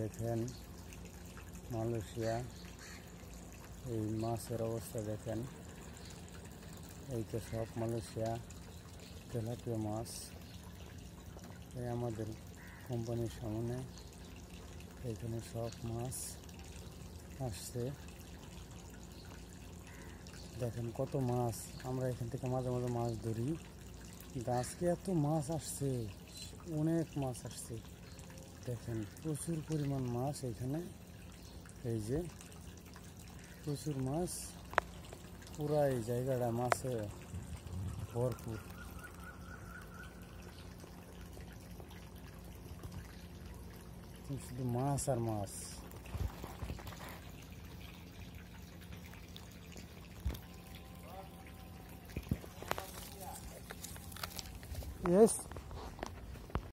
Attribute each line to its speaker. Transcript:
Speaker 1: দেখেন মালয়েশিয়া এই মাছের অবস্থা দেখেন এই তো সব মালয়েশিয়া তেলাপিয়া মাছ এই আমাদের কোম্পানির সামনে এখানে সব মাছ আসছে দেখেন কত মাছ আমরা এখান থেকে মাঝে মাঝে মাছ ধরি গাছকে এত মাছ আসছে অনেক মাছ আসছে देखें प्रचुर परमाण मस एखे ये प्रचुर मस पूरा जगह मसे भरपूर
Speaker 2: शुद्ध मस और मस
Speaker 3: Yes